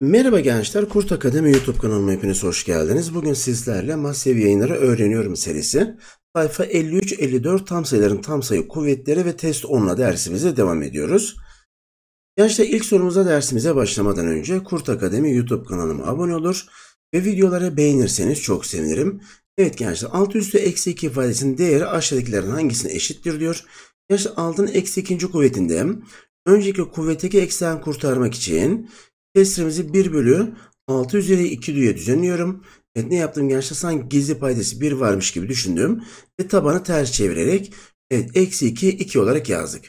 Merhaba gençler, Kurt Akademi YouTube kanalıma hepiniz hoş geldiniz. Bugün sizlerle Mahsevi Yayınları Öğreniyorum serisi sayfa 53-54 tam sayıların tam sayı kuvvetleri ve test 10'la dersimize devam ediyoruz. Gençler ilk sorumuza dersimize başlamadan önce Kurt Akademi YouTube kanalıma abone olur ve videoları beğenirseniz çok sevinirim. Evet gençler 6 üstü eksi 2 ifadesinin değeri aşağıdakilerin hangisine eşittir diyor. Gençler altın eksi 2. kuvvetinde önceki kuvvetteki eksen kurtarmak için kesrimizi 1 bölü 6 üzeri 2 diye düzenliyorum. Evet ne yaptım gençler sanki gizli paydası 1 varmış gibi düşündüm. Ve tabanı ters çevirerek evet eksi 2 2 olarak yazdık.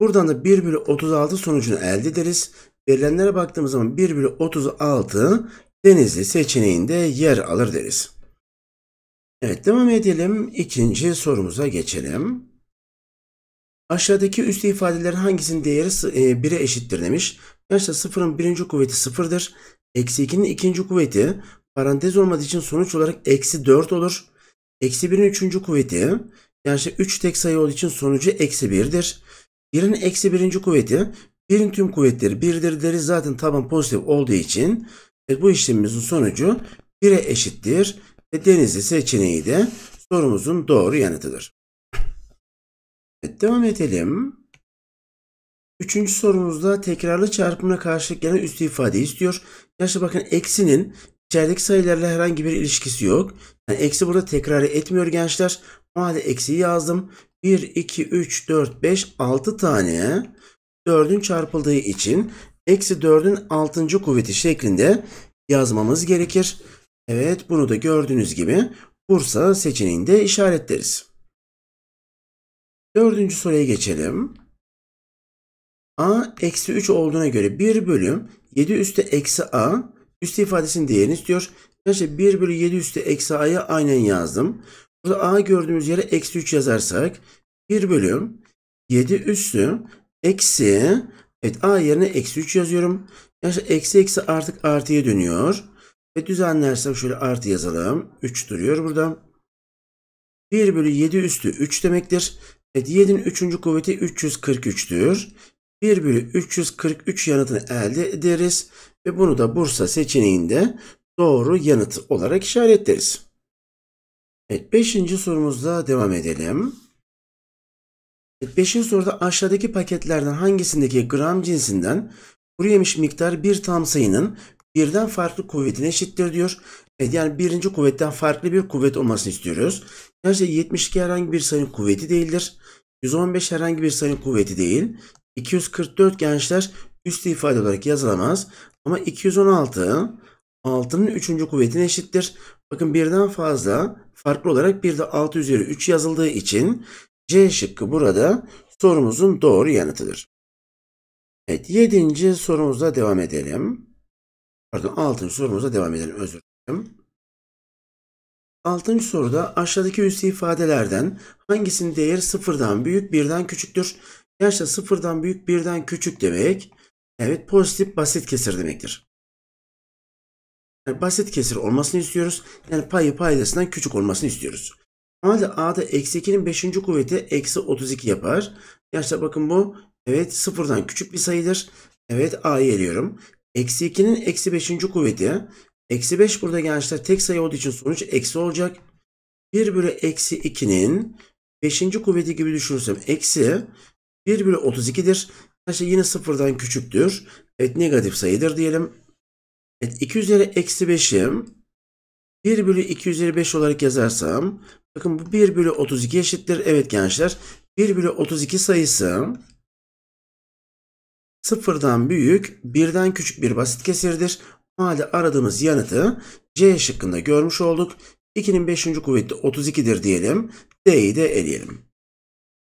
Buradan da 1 bölü 36 sonucunu elde ederiz. Verilenlere baktığımız zaman 1 bölü 36 denizli seçeneğinde yer alır deriz. Evet devam edelim. İkinci sorumuza geçelim. Aşağıdaki üst ifadelerin hangisinin değeri 1'e eşittir demiş. Gençler sıfırın birinci kuvveti 0'dır. Eksi 2'nin ikinci kuvveti parantez olmadığı için sonuç olarak eksi 4 olur. Eksi 1'in üçüncü kuvveti yani 3 şey, tek sayı olduğu için sonucu eksi 1'dir. 1'in eksi birinci kuvveti 1'in tüm kuvvetleri 1'dir deriz. Zaten taban pozitif olduğu için e, bu işlemimizin sonucu 1'e eşittir ve Denizli seçeneği de sorumuzun doğru yanıtıdır. Evet, devam edelim. Üçüncü sorumuzda tekrarlı çarpımına karşılık gelen üstü ifade istiyor. Yaşı bakın eksinin içerideki sayılarla herhangi bir ilişkisi yok. Yani eksi burada tekrar etmiyor gençler. O halde eksiyi yazdım. 1, 2, 3, 4, 5, 6 tane 4'ün çarpıldığı için eksi 4'ün 6. kuvveti şeklinde yazmamız gerekir. Evet bunu da gördüğünüz gibi Bursa seçeneğinde işaretleriz. Dördüncü soruya geçelim. A eksi 3 olduğuna göre 1 bölüm 7 üstü eksi A üstü ifadesinin değerini istiyor. Yani 1 bölü 7 üstü eksi A'yı aynen yazdım. Burada A gördüğümüz yere eksi 3 yazarsak 1 bölüm 7 üstü eksi evet A yerine eksi 3 yazıyorum. Yani eksi eksi artık artıya dönüyor. Ve düzenlersem şöyle artı yazalım. 3 duruyor burada. 1 bölü 7 üstü 3 demektir. Evet 7'nin 3. kuvveti 343'tür. 1 bölü 343 yanıtını elde ederiz. Ve bunu da Bursa seçeneğinde doğru yanıt olarak işaretleriz. Evet 5. sorumuzda devam edelim. 5. soruda aşağıdaki paketlerden hangisindeki gram cinsinden kuru yemiş miktar bir tam sayının birden farklı kuvvetine eşittir diyor. E, yani birinci kuvvetten farklı bir kuvvet olmasını istiyoruz. Yani 72 herhangi bir sayının kuvveti değildir. 115 herhangi bir sayının kuvveti değil. 244 gençler üst ifade olarak yazılamaz. Ama 216 6'nın 3. kuvvetine eşittir. Bakın birden fazla farklı olarak bir de 6 üzeri 3 yazıldığı için C şıkkı burada sorumuzun doğru yanıtıdır. Evet 7. sorumuzla devam edelim. Pardon 6. sorumuza devam edelim. Özür dilerim. 6. soruda aşağıdaki üslü ifadelerden hangisinin değeri sıfırdan büyük birden küçüktür? Gerçi sıfırdan büyük birden küçük demek evet pozitif basit kesir demektir. Yani basit kesir olmasını istiyoruz. Yani payı paydasından küçük olmasını istiyoruz. Normalde A'da eksi 2'nin 5. kuvveti eksi 32 yapar. Gerçi bakın bu evet sıfırdan küçük bir sayıdır. Evet A'yı eliyorum. Eksi 2'nin eksi 5. kuvveti. Eksi 5 burada gençler tek sayı olduğu için sonuç eksi olacak. 1 bölü eksi 2'nin 5. kuvveti gibi düşünürsem eksi 1 bölü 32'dir. İşte yine sıfırdan küçüktür. Evet negatif sayıdır diyelim. Evet 2 üzeri eksi 5'i 1 bölü 2 üzeri 5 olarak yazarsam bakın bu 1 bölü 32 eşittir. Evet gençler 1 bölü 32 sayısı sıfırdan büyük birden küçük bir basit kesirdir. O halde aradığımız yanıtı C şıkkında görmüş olduk. 2'nin 5. kuvveti 32'dir diyelim. D'yi de eleyelim.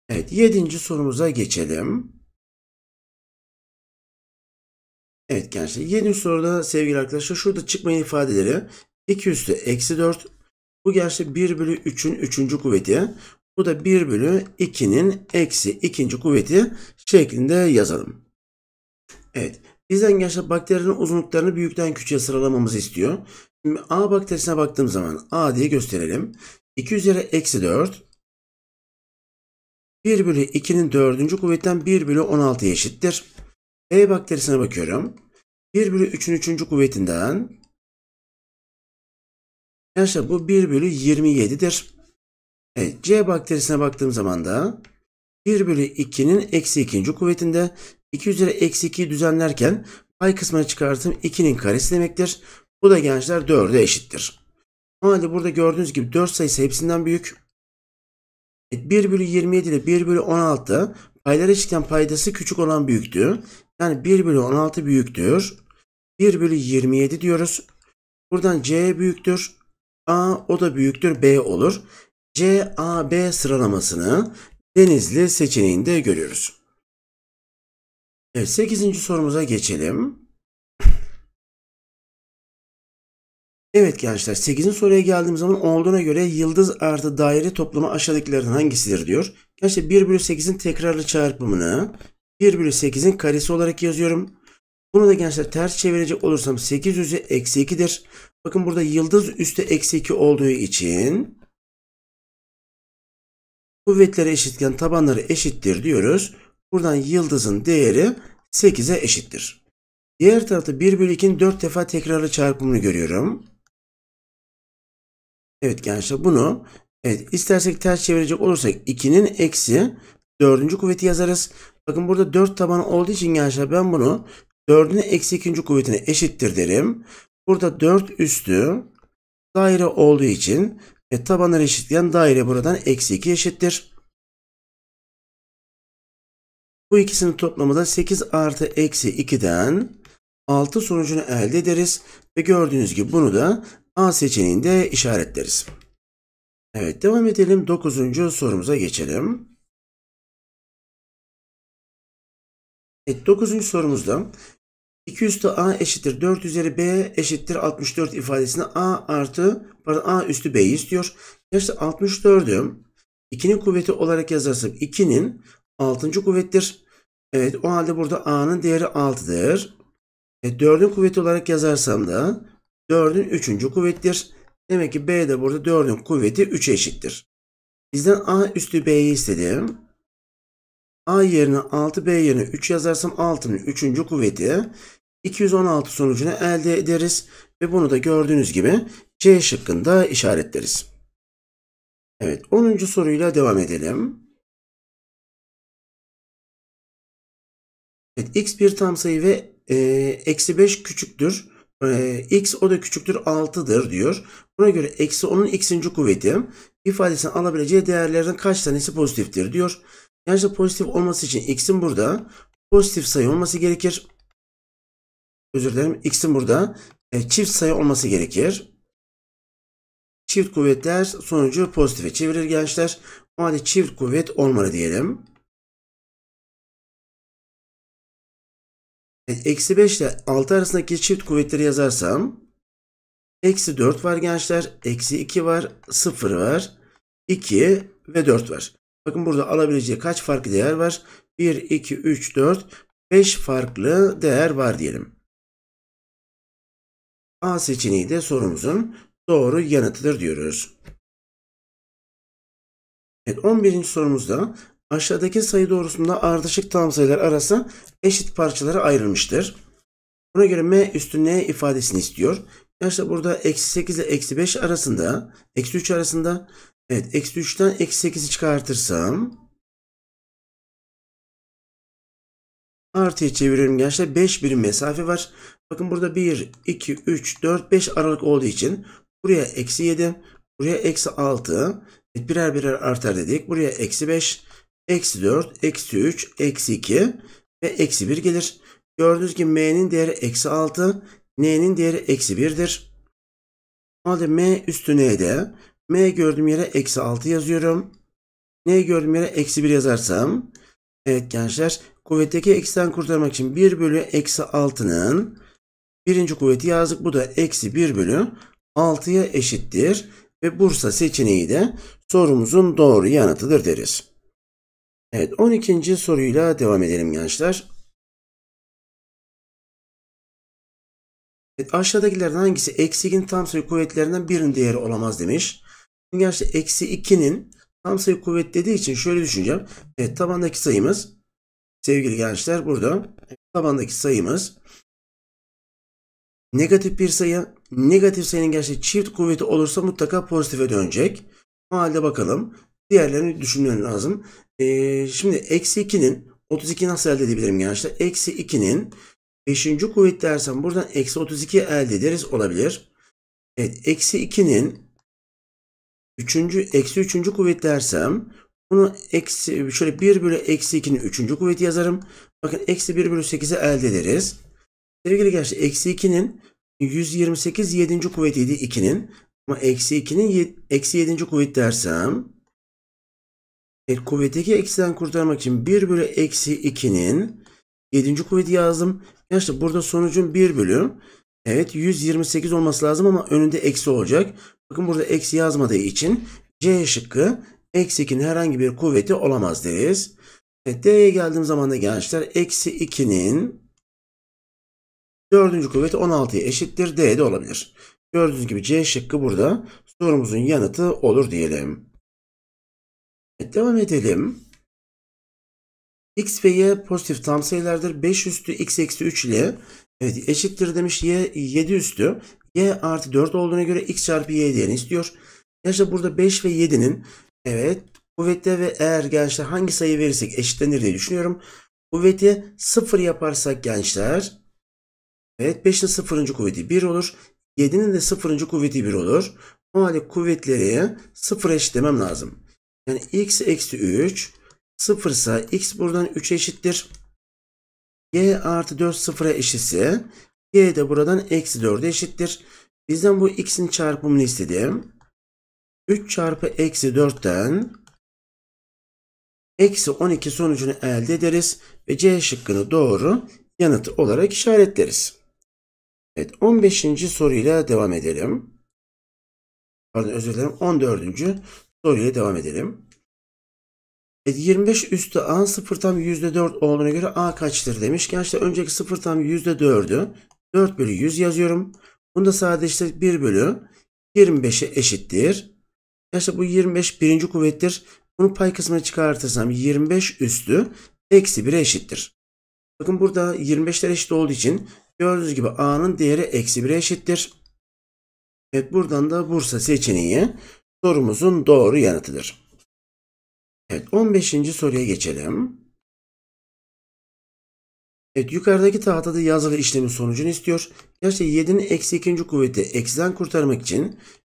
Evet 7. sorumuza geçelim. Evet gençler 7. soruda sevgili arkadaşlar şurada çıkmayan ifadeleri 2 üstü eksi 4 bu gerçi 1 bölü 3'ün 3. kuvveti bu da 1 bölü 2'nin eksi 2. kuvveti şeklinde yazalım. Evet. Bizden gençler bakterilerin uzunluklarını büyükten küçüğe sıralamamızı istiyor. Şimdi A bakterisine baktığım zaman A diye gösterelim. 2 üzeri eksi 4 1 bölü 2'nin 4. kuvvetten 1 bölü 16 eşittir. B bakterisine bakıyorum. 1 bölü 3'ün 3. kuvvetinden Gençler bu 1 bölü 27'dir. Evet, C bakterisine baktığım zaman da 1 bölü 2'nin eksi 2. kuvvetinde 2 üzeri eksi 2'yi düzenlerken pay kısmına çıkarttığım 2'nin karesi demektir. Bu da gençler 4'e eşittir. O halde burada gördüğünüz gibi 4 sayısı hepsinden büyük. 1 e, bölü 27 ile 1 bölü 16 paylara eşitken paydası küçük olan büyüktü. Yani 1 bölü 16 büyüktür. 1 bölü 27 diyoruz. Buradan C büyüktür. A o da büyüktür. B olur. C, A, B sıralamasını Denizli seçeneğinde görüyoruz. Evet 8. sorumuza geçelim. Evet gençler 8. soruya geldiğim zaman olduğuna göre yıldız artı daire toplamı aşağıdakilerden hangisidir diyor. Gençler 1 bölü 8'in tekrarlı çarpımını 1 bölü 8'in karesi olarak yazıyorum. Bunu da gençler ters çevirecek olursam 8 eksi 2'dir. Bakın burada yıldız üstü eksi 2 olduğu için kuvvetlere eşitken tabanları eşittir diyoruz. Buradan yıldızın değeri 8'e eşittir. Diğer tarafta 1 bölü 2'nin 4 defa tekrarlı çarpımını görüyorum. Evet gençler bunu evet, istersek ters çevirecek olursak 2'nin eksi 4. kuvveti yazarız. Bakın burada 4 tabanı olduğu için gençler ben bunu 4'ün eksi 2. kuvvetine eşittir derim. Burada 4 üstü daire olduğu için ve tabanları eşitleyen daire buradan eksi 2 eşittir. Bu ikisini toplamı da 8 artı eksi 2'den 6 sonucunu elde ederiz. Ve gördüğünüz gibi bunu da A seçeneğinde işaretleriz. Evet devam edelim. 9. sorumuza geçelim. Evet 9. sorumuzda 2 üstü a eşittir 4 üzeri b eşittir 64 ifadesini a artı pardon a üstü b'yi istiyor. Gerçi 64'ü 2'nin kuvveti olarak yazarsak 2'nin altıncı kuvvettir. Evet o halde burada A'nın değeri 6'dır. E, 4'ün kuvveti olarak yazarsam da 4'ün 3. kuvvettir. Demek ki B de burada 4'ün kuvveti 3'e eşittir. Bizden A üstü B'yi istedim. A yerine 6, B yerine 3 yazarsam 6'nın 3. kuvveti 216 sonucunu elde ederiz. Ve bunu da gördüğünüz gibi C şıkkında işaretleriz. Evet 10. soruyla devam edelim. Evet, x bir tam sayı ve e, eksi 5 küçüktür. E, x o da küçüktür 6'dır diyor. Buna göre eksi 10'un x'inci kuvveti ifadesini alabileceği değerlerden kaç tanesi pozitiftir diyor. Yani işte pozitif olması için x'in burada pozitif sayı olması gerekir. Özür dilerim. X'in burada e, çift sayı olması gerekir. Çift kuvvetler sonucu pozitife çevirir gençler. O halde çift kuvvet olmalı diyelim. E, eksi 5 ile 6 arasındaki çift kuvvetleri yazarsam eksi 4 var gençler. Eksi 2 var. 0 var. 2 ve 4 var. Bakın burada alabileceği kaç farklı değer var? 1, 2, 3, 4, 5 farklı değer var diyelim. A seçeneği de sorumuzun doğru yanıtıdır diyoruz. Evet 11. sorumuzda Aşağıdaki sayı doğrusunda ardışık tam sayılar arası eşit parçalara ayrılmıştır. Buna göre m üstü n ifadesini istiyor. Arkadaşlar burada eksi 8 ile eksi 5 arasında, eksi 3 arasında, evet eksi 3'ten eksi 8'i çıkartırsam artıya çeviriyorum gençler 5 birim mesafe var. Bakın burada 1, 2, 3, 4, 5 aralık olduğu için buraya eksi 7, buraya eksi 6, birer birer artar dedik. Buraya eksi 5, Eksi 4, eksi 3, eksi 2 ve eksi 1 gelir. Gördüğünüz gibi m'nin değeri eksi 6, n'nin değeri eksi 1'dir. Halde m üstü n'de m gördüğüm yere eksi 6 yazıyorum. n gördüğüm yere eksi 1 yazarsam evet gençler kuvvetteki eksiden kurtarmak için 1 bölü eksi 6'nın birinci kuvveti yazdık. Bu da eksi 1 bölü 6'ya eşittir ve Bursa seçeneği de sorumuzun doğru yanıtıdır deriz. Evet 12. soruyla devam edelim gençler. Evet, aşağıdakilerden hangisi eksigin tam sayı kuvvetlerinden birinin değeri olamaz demiş. Şimdi gençler eksi 2'nin tam sayı kuvvet dediği için şöyle düşüneceğim. Evet tabandaki sayımız sevgili gençler burada tabandaki sayımız negatif bir sayı. Negatif sayının gerçi çift kuvveti olursa mutlaka pozitife dönecek. O halde bakalım. Diğerlerini düşünmen lazım. Ee, şimdi eksi 2'nin 32 nasıl elde edebilirim gençler? Eksi 2'nin 5. kuvvet dersen buradan eksi 32 elde ederiz olabilir. Evet eksi 2'nin 3. eksi 3. kuvvet dersem bunu eksi şöyle 1 bölü eksi 2'nin 3. kuvveti yazarım. Bakın eksi 1 bölü 8'i elde ederiz. Sevgili gençler eksi 2'nin 128 7. kuvvetiydi 2'nin. Ama eksi 2'nin eksi 7. kuvvet dersem Evet, kuvvetteki eksiden kurtarmak için 1 bölü eksi 2'nin 7. kuvveti yazdım. Arkadaşlar burada sonucun 1 bölü evet 128 olması lazım ama önünde eksi olacak. Bakın burada eksi yazmadığı için C şıkkı eksi 2'nin herhangi bir kuvveti olamaz deriz. Evet, D'ye geldiğim zaman da gençler eksi 2'nin 4. kuvveti 16'ya eşittir. D de olabilir. Gördüğünüz gibi C şıkkı burada sorumuzun yanıtı olur diyelim. E, devam edelim. X ve Y pozitif tam sayılardır. 5 üstü X eksi 3 ile evet, eşittir demiş. Y 7 üstü. Y artı 4 olduğuna göre X çarpı Y diyen istiyor. Gençler burada 5 ve 7'nin evet kuvvette ve eğer gençler hangi sayı verirsek eşitlenir diye düşünüyorum. Kuvveti 0 yaparsak gençler evet 5'in 0. kuvveti 1 olur. 7'nin de 0. kuvveti 1 olur. O halde kuvvetleri 0 eşitlemem lazım. Yani x eksi 3 0 ise x buradan 3'e eşittir. y artı 4 sıfıra eşitse y de buradan eksi 4'e eşittir. Bizden bu x'in çarpımını istedim. 3 çarpı eksi 4'ten eksi 12 sonucunu elde ederiz ve C şıkkını doğru yanıtı olarak işaretleriz. Evet 15. soruyla devam edelim. Pardon özür dilerim 14. Soruya devam edelim. 25 üstü A 0 tam %4 olduğuna göre A kaçtır demiş. Gençler önceki 0 tam %4'ü 4 bölü 100 yazıyorum. Bunda sadece 1 bölü 25'e eşittir. Gençler bu 25 birinci kuvvettir. Bunu pay kısmına çıkartırsam 25 üstü eksi 1'e eşittir. Bakın burada 25'ler eşit olduğu için gördüğünüz gibi A'nın değeri eksi 1'e eşittir. Evet buradan da Bursa seçeneği sorumuzun doğru yanıtıdır. Evet 15. soruya geçelim. Evet yukarıdaki tahtada yazılı işlemin sonucunu istiyor. Gerçi 7'nin eksi 2. kuvveti eksiden kurtarmak için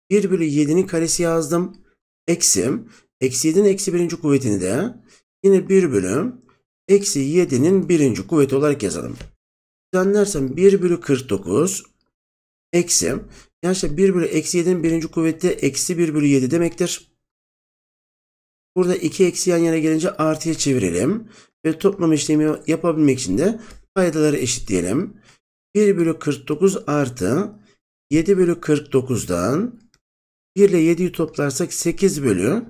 1 bölü 7'nin karesi yazdım. eksi Eksi 7'nin eksi 1. kuvvetini de yine 1 bölü eksi 7'nin 1. kuvveti olarak yazalım. Düzenlersem 1 bölü 49 eksi yani Gençler 1 bölü eksi 7'nin birinci kuvveti eksi 1 bölü 7 demektir. Burada 2 eksi yan yana gelince artıya çevirelim. Ve toplam işlemi yapabilmek için de paydaları eşitleyelim. 1 bölü 49 artı 7 bölü 49'dan 1 ile 7'yi toplarsak 8 bölü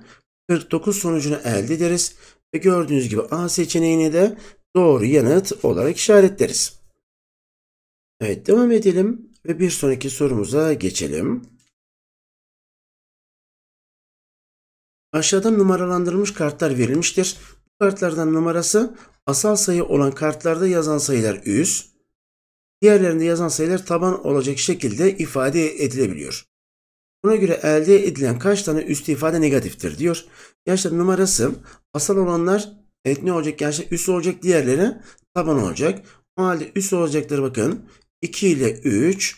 49 sonucunu elde ederiz. Ve gördüğünüz gibi A seçeneğini de doğru yanıt olarak işaretleriz. Evet devam edelim. Ve bir sonraki sorumuza geçelim. Aşağıda numaralandırılmış kartlar verilmiştir. Bu kartlardan numarası asal sayı olan kartlarda yazan sayılar üs, diğerlerinde yazan sayılar taban olacak şekilde ifade edilebiliyor. Buna göre elde edilen kaç tane üst ifade negatiftir diyor. Gençler numarası asal olanlar evet olacak gençler üst olacak diğerleri taban olacak. O halde üst olacakları bakın 2 ile 3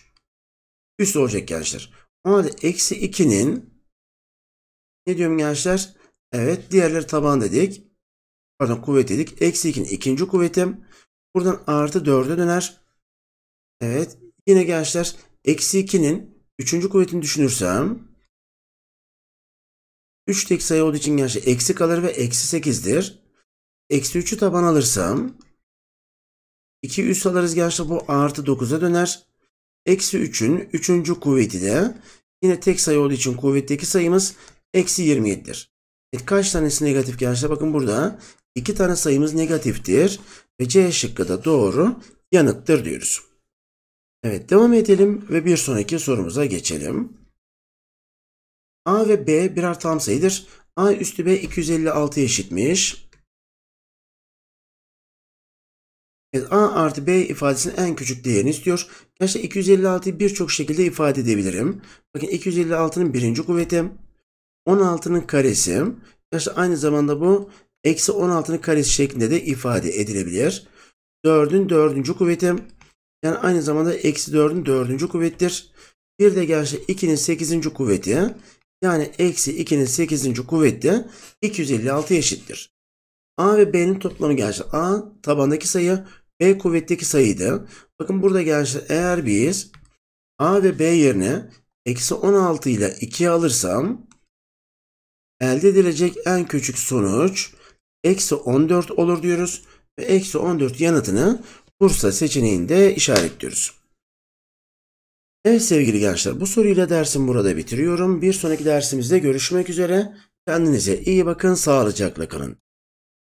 üst olacak gençler. O halde eksi 2'nin ne diyorum gençler? Evet diğerleri taban dedik. Pardon kuvvet dedik. Eksi 2'nin ikinci kuvvetim. Buradan artı 4'e döner. Evet. Yine gençler eksi 2'nin üçüncü kuvvetini düşünürsem 3 tek sayı olduğu için gençler eksi kalır ve eksi 8'dir. Eksi 3'ü taban alırsam 2'yi üst alırız gençler bu artı 9'a döner. Eksi 3'ün 3. kuvveti de yine tek sayı olduğu için kuvvetteki sayımız eksi 27'dir. E kaç tanesi negatif gençler? Bakın burada 2 tane sayımız negatiftir. Ve C şıkkı da doğru yanıttır diyoruz. Evet devam edelim ve bir sonraki sorumuza geçelim. A ve B birer tam sayıdır. A üstü B 256 eşitmiş. Evet, a artı b ifadesinin en küçük değerini istiyor. Gerçi 256'yı birçok şekilde ifade edebilirim. Bakın 256'nın birinci kuvveti. 16'nın karesi. Gerçi aynı zamanda bu eksi 16'nın karesi şeklinde de ifade edilebilir. 4'ün dördüncü kuvveti. Yani aynı zamanda eksi 4'ün dördüncü kuvvettir. Bir de gerçi 2'nin 8. kuvveti yani eksi 2'nin 8. kuvveti 256 eşittir. A ve B'nin toplamı gerçi A tabandaki sayı B e kuvvetteki sayıydı. Bakın burada gençler eğer biz A ve B yerine eksi 16 ile 2'ye alırsam elde edilecek en küçük sonuç eksi 14 olur diyoruz. Ve eksi 14 yanıtını Bursa seçeneğinde işaretliyoruz. Evet sevgili gençler bu soruyla dersim burada bitiriyorum. Bir sonraki dersimizde görüşmek üzere. Kendinize iyi bakın, sağlıcakla kalın.